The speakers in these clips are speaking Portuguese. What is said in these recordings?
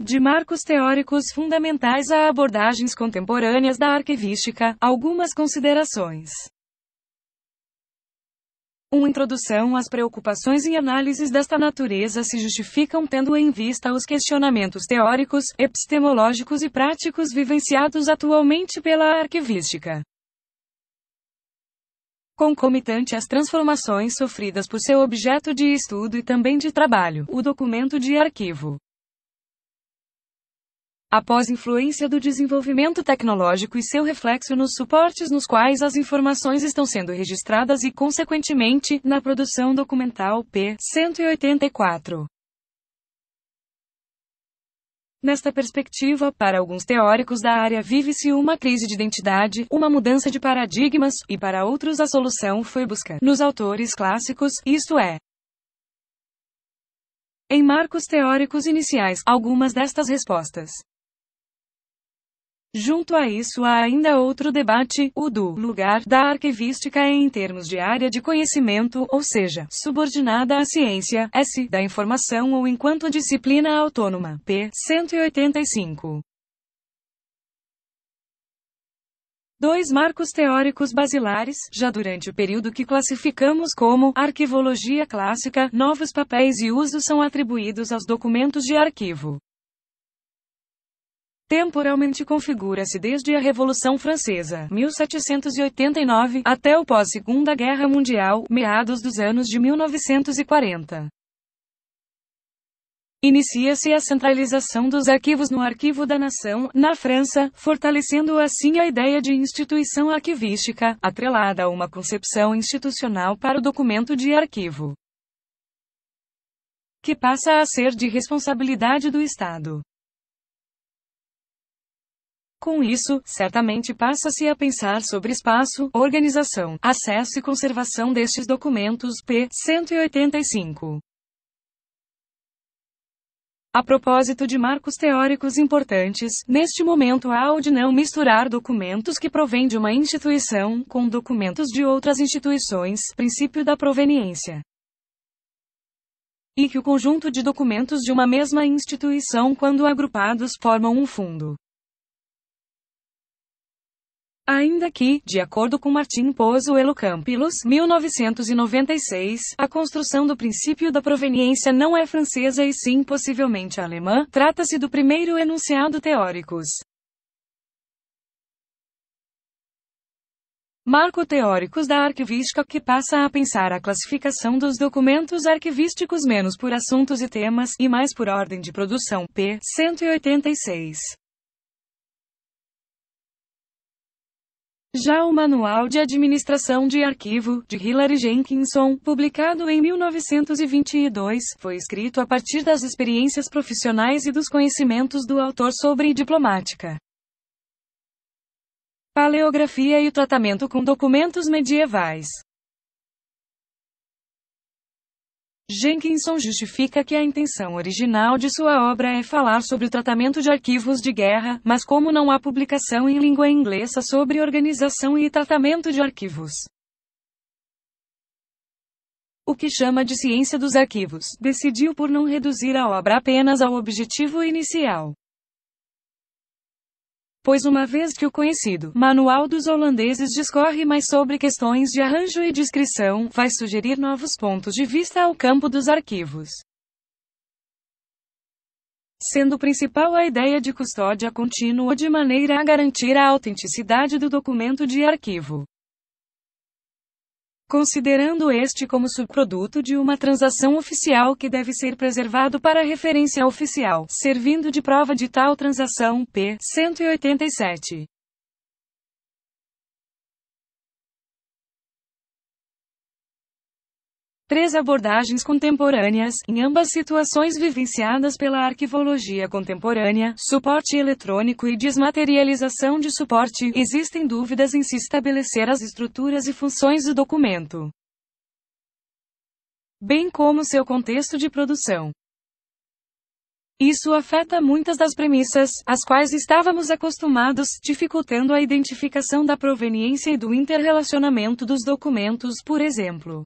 de marcos teóricos fundamentais a abordagens contemporâneas da arquivística, algumas considerações. Uma introdução às preocupações e análises desta natureza se justificam tendo em vista os questionamentos teóricos, epistemológicos e práticos vivenciados atualmente pela arquivística. Concomitante às transformações sofridas por seu objeto de estudo e também de trabalho, o documento de arquivo após influência do desenvolvimento tecnológico e seu reflexo nos suportes nos quais as informações estão sendo registradas e, consequentemente, na produção documental p. 184. Nesta perspectiva, para alguns teóricos da área vive-se uma crise de identidade, uma mudança de paradigmas, e para outros a solução foi buscar nos autores clássicos, isto é, em marcos teóricos iniciais, algumas destas respostas. Junto a isso há ainda outro debate, o do lugar da arquivística em termos de área de conhecimento, ou seja, subordinada à ciência, S, da informação ou enquanto disciplina autônoma, p. 185. Dois marcos teóricos basilares, já durante o período que classificamos como arquivologia clássica, novos papéis e usos são atribuídos aos documentos de arquivo temporalmente configura-se desde a Revolução Francesa, 1789, até o pós-Segunda Guerra Mundial, meados dos anos de 1940. Inicia-se a centralização dos arquivos no Arquivo da Nação, na França, fortalecendo assim a ideia de instituição arquivística, atrelada a uma concepção institucional para o documento de arquivo, que passa a ser de responsabilidade do Estado. Com isso, certamente passa-se a pensar sobre espaço, organização, acesso e conservação destes documentos, p. 185. A propósito de marcos teóricos importantes, neste momento há o de não misturar documentos que provêm de uma instituição com documentos de outras instituições, princípio da proveniência. E que o conjunto de documentos de uma mesma instituição, quando agrupados, formam um fundo. Ainda que, de acordo com Martim Pozo Campilos, 1996, a construção do princípio da proveniência não é francesa e sim possivelmente alemã, trata-se do primeiro enunciado teóricos. Marco teóricos da arquivística que passa a pensar a classificação dos documentos arquivísticos menos por assuntos e temas e mais por ordem de produção. P. 186. Já o Manual de Administração de Arquivo, de Hillary Jenkinson, publicado em 1922, foi escrito a partir das experiências profissionais e dos conhecimentos do autor sobre diplomática. Paleografia e tratamento com documentos medievais. Jenkinson justifica que a intenção original de sua obra é falar sobre o tratamento de arquivos de guerra, mas como não há publicação em língua inglesa sobre organização e tratamento de arquivos, o que chama de ciência dos arquivos, decidiu por não reduzir a obra apenas ao objetivo inicial pois uma vez que o conhecido Manual dos Holandeses discorre mais sobre questões de arranjo e descrição, vai sugerir novos pontos de vista ao campo dos arquivos. Sendo principal a ideia de custódia contínua de maneira a garantir a autenticidade do documento de arquivo considerando este como subproduto de uma transação oficial que deve ser preservado para referência oficial, servindo de prova de tal transação. P. 187. Três abordagens contemporâneas, em ambas situações vivenciadas pela arquivologia contemporânea, suporte eletrônico e desmaterialização de suporte, existem dúvidas em se estabelecer as estruturas e funções do documento, bem como seu contexto de produção. Isso afeta muitas das premissas, às quais estávamos acostumados, dificultando a identificação da proveniência e do interrelacionamento dos documentos, por exemplo.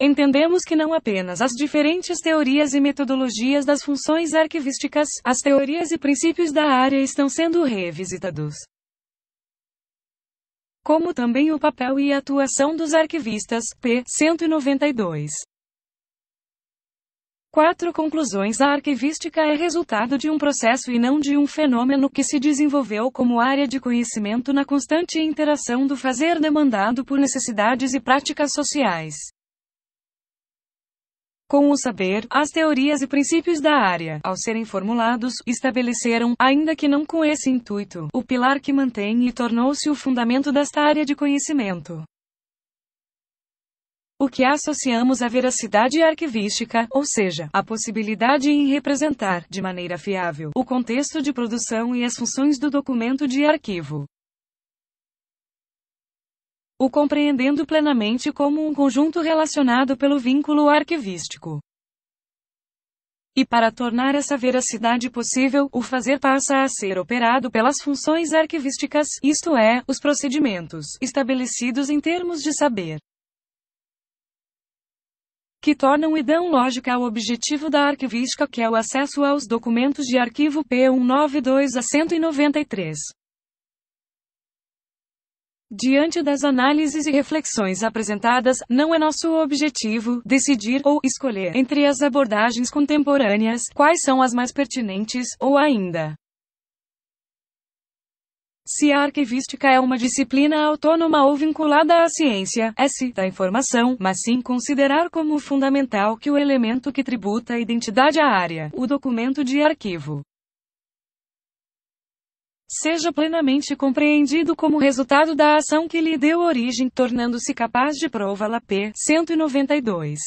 Entendemos que não apenas as diferentes teorias e metodologias das funções arquivísticas, as teorias e princípios da área estão sendo revisitados, como também o papel e a atuação dos arquivistas, p. 192. Quatro Conclusões A arquivística é resultado de um processo e não de um fenômeno que se desenvolveu como área de conhecimento na constante interação do fazer demandado por necessidades e práticas sociais. Com o saber, as teorias e princípios da área, ao serem formulados, estabeleceram, ainda que não com esse intuito, o pilar que mantém e tornou-se o fundamento desta área de conhecimento. O que associamos à veracidade arquivística, ou seja, a possibilidade em representar, de maneira fiável, o contexto de produção e as funções do documento de arquivo o compreendendo plenamente como um conjunto relacionado pelo vínculo arquivístico. E para tornar essa veracidade possível, o fazer passa a ser operado pelas funções arquivísticas, isto é, os procedimentos estabelecidos em termos de saber que tornam e dão lógica ao objetivo da arquivística que é o acesso aos documentos de arquivo P192 a 193. Diante das análises e reflexões apresentadas, não é nosso objetivo decidir ou escolher entre as abordagens contemporâneas quais são as mais pertinentes, ou ainda. Se a arquivística é uma disciplina autônoma ou vinculada à ciência é S da informação, mas sim considerar como fundamental que o elemento que tributa a identidade à área, o documento de arquivo, seja plenamente compreendido como resultado da ação que lhe deu origem, tornando-se capaz de prová-la p. 192.